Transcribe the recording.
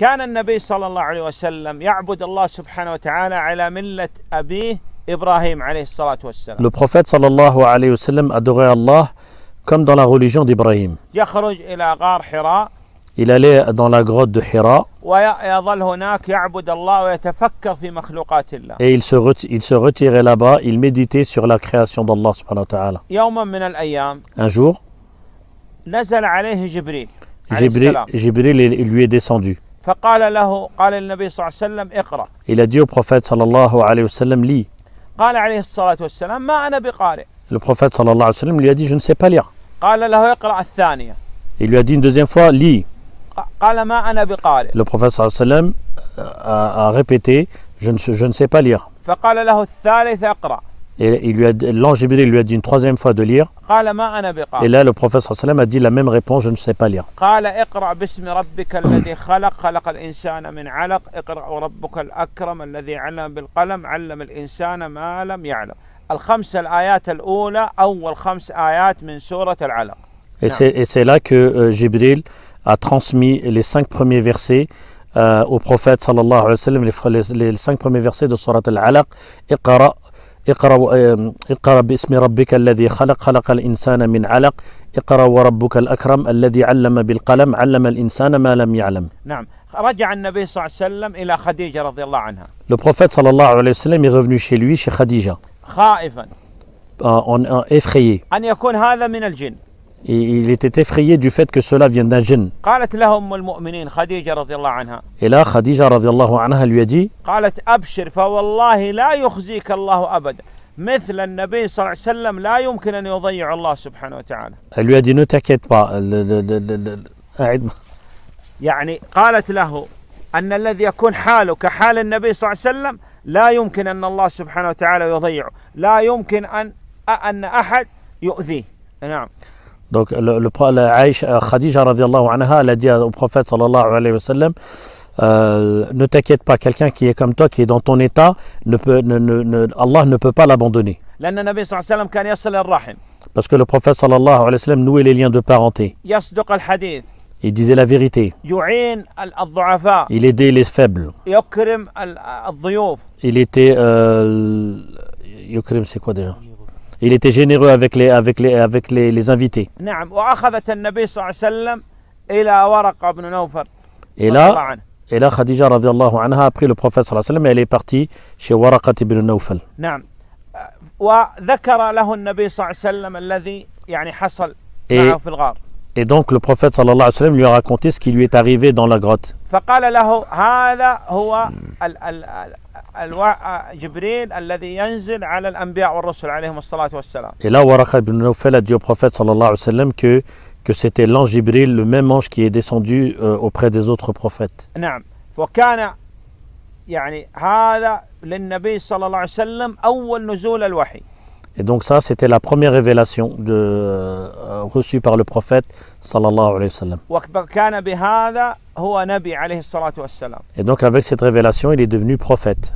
كان النبي صلى الله عليه وسلم يعبد الله سبحانه وتعالى على ملة أبيه إبراهيم عليه الصلاة والسلام. Le prophète صلى الله عليه وسلم adorait Allah comme dans la religion d'Ibrahim. يخرج إلى غار حراء. Il allait dans la grotte de Hira. ويظل هناك يعبد الله ويتفكر في مخلوقات الله. Et il se ret il se retirait là-bas, il méditait sur la création d'Allah سبحانه وتعالى. يوما من الأيام. Un jour. نزل عليه جبريل. جبريل جبريل il lui est descendu. فقال له قال النبي صلى الله عليه وسلم اقرا الى ديو بروفيت صلى الله عليه وسلم لي قال عليه الصلاه والسلام ما انا بقارئ البروفيت صلى الله عليه وسلم لي دي جو نسي با قال له اقرا الثانيه il lui a dit une لي قال ما انا بقارئ le prophète صلى الله عليه وسلم a, a répété je ne je فقال له الثالث اقرا Et il l'ange Jibril lui a dit une troisième fois de lire. Et là, le prophète sallam a dit la même réponse, je ne sais pas lire. Et c'est là que euh, Jibril a transmis les cinq premiers versets euh, au prophète sallallahu alayhi wa sallam, les, les, cinq premiers versets de Surat al-Alaq, اقرأ اقرأ باسم ربك الذي خلق خلق الإنسان من علق اقرأ وربك الأكرم الذي علم بالقلم علم الإنسان ما لم يعلم نعم رجع النبي صلى الله عليه وسلم إلى خديجة رضي الله عنها لو بروفيت صلى الله عليه وسلم est شي لوي شي خديجه خائفا آه، أن يكون هذا من الجن Il était effrayé du fait que cela vient d'un jinn. قالت له أم المؤمنين خديجة رضي الله عنها. Et là, Khadija رضي الله عنها lui a dit. قالت أبشر فوالله لا يخزيك الله أبدا. مثل النبي صلى الله عليه وسلم لا يمكن أن يضيع الله سبحانه وتعالى. Elle lui a dit ne t'inquiète pas. يعني قالت له أن الذي يكون حاله كحال النبي صلى الله عليه وسلم لا يمكن أن الله سبحانه وتعالى يضيعه لا يمكن أن أن أحد يؤذيه نعم Donc, le, le, euh, Khadija anha, a dit au prophète sallallahu alayhi wa sallam euh, Ne t'inquiète pas, quelqu'un qui est comme toi, qui est dans ton état, ne peut, ne, ne, Allah ne peut pas l'abandonner. Parce que le prophète sallallahu alayhi wa sallam nouait les liens de parenté. Il disait la vérité. Il aidait les faibles. Il était. Euh, c'est quoi déjà il était généreux avec les, avec les, avec les, les invités. Et là, et là Khadija radiallahu anha a pris le prophète sallallahu alayhi wa sallam et elle est partie chez Waraqat ibn Nawfal. Euh, et donc le prophète sallallahu alayhi wa sallam lui a raconté ce qui lui est arrivé dans la grotte. ال ال ال الوع... جبريل الذي ينزل على الانبياء والرسل عليهم الصلاه والسلام. الى ورقه بن نوفل ادي بروفيت صلى الله عليه وسلم كو كو سيتي لانج جبريل لو ميم انج كي ديسوندو اوبخي دي زوتر بروفيت. نعم وكان يعني هذا للنبي صلى الله عليه وسلم اول نزول الوحي. Et donc ça, c'était la première révélation de, euh, reçue par le prophète sallallahu alayhi wa sallam. Et donc avec cette révélation, il est devenu prophète.